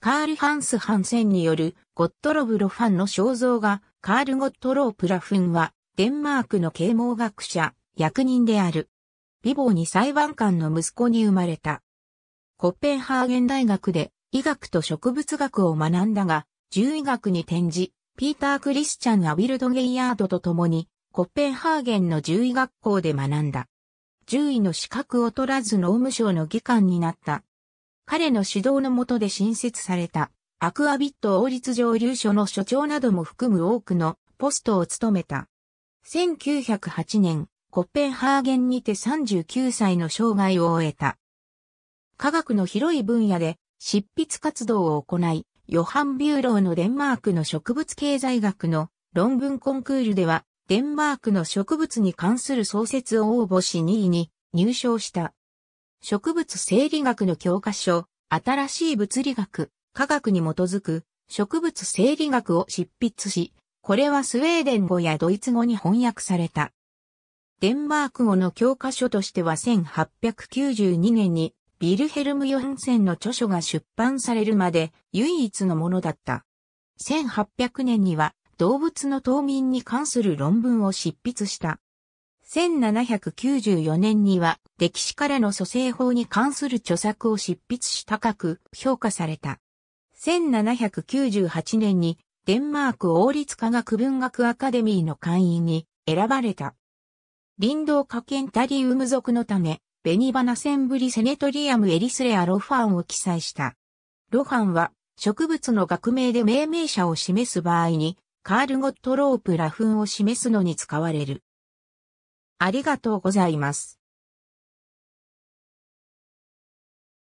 カール・ハンス・ハンセンによるゴットロブ・ロファンの肖像画、カール・ゴットロープ・ラフンは、デンマークの啓蒙学者、役人である。美貌に裁判官の息子に生まれた。コッペンハーゲン大学で医学と植物学を学んだが、獣医学に転じ、ピーター・クリスチャン・アビルド・ゲイヤードと共に、コッペンハーゲンの獣医学校で学んだ。獣医の資格を取らず農務省の議官になった。彼の指導の下で新設された、アクアビット王立上流所の所長なども含む多くのポストを務めた。1908年、コッペンハーゲンにて39歳の生涯を終えた。科学の広い分野で執筆活動を行い、ヨハン・ビューローのデンマークの植物経済学の論文コンクールでは、デンマークの植物に関する創設を応募し2位に入賞した。植物生理学の教科書、新しい物理学、科学に基づく植物生理学を執筆し、これはスウェーデン語やドイツ語に翻訳された。デンマーク語の教科書としては1892年にビルヘルム・ヨンセンの著書が出版されるまで唯一のものだった。1800年には動物の冬眠に関する論文を執筆した。1794年には歴史からの蘇生法に関する著作を執筆し高く評価された。1798年にデンマーク王立科学文学アカデミーの会員に選ばれた。林道家ケンタリウム属のため、ベニバナセンブリセネトリアムエリスレアロファンを記載した。ロファンは植物の学名で命名者を示す場合に、カールゴットロープラフンを示すのに使われる。ありがとうございます。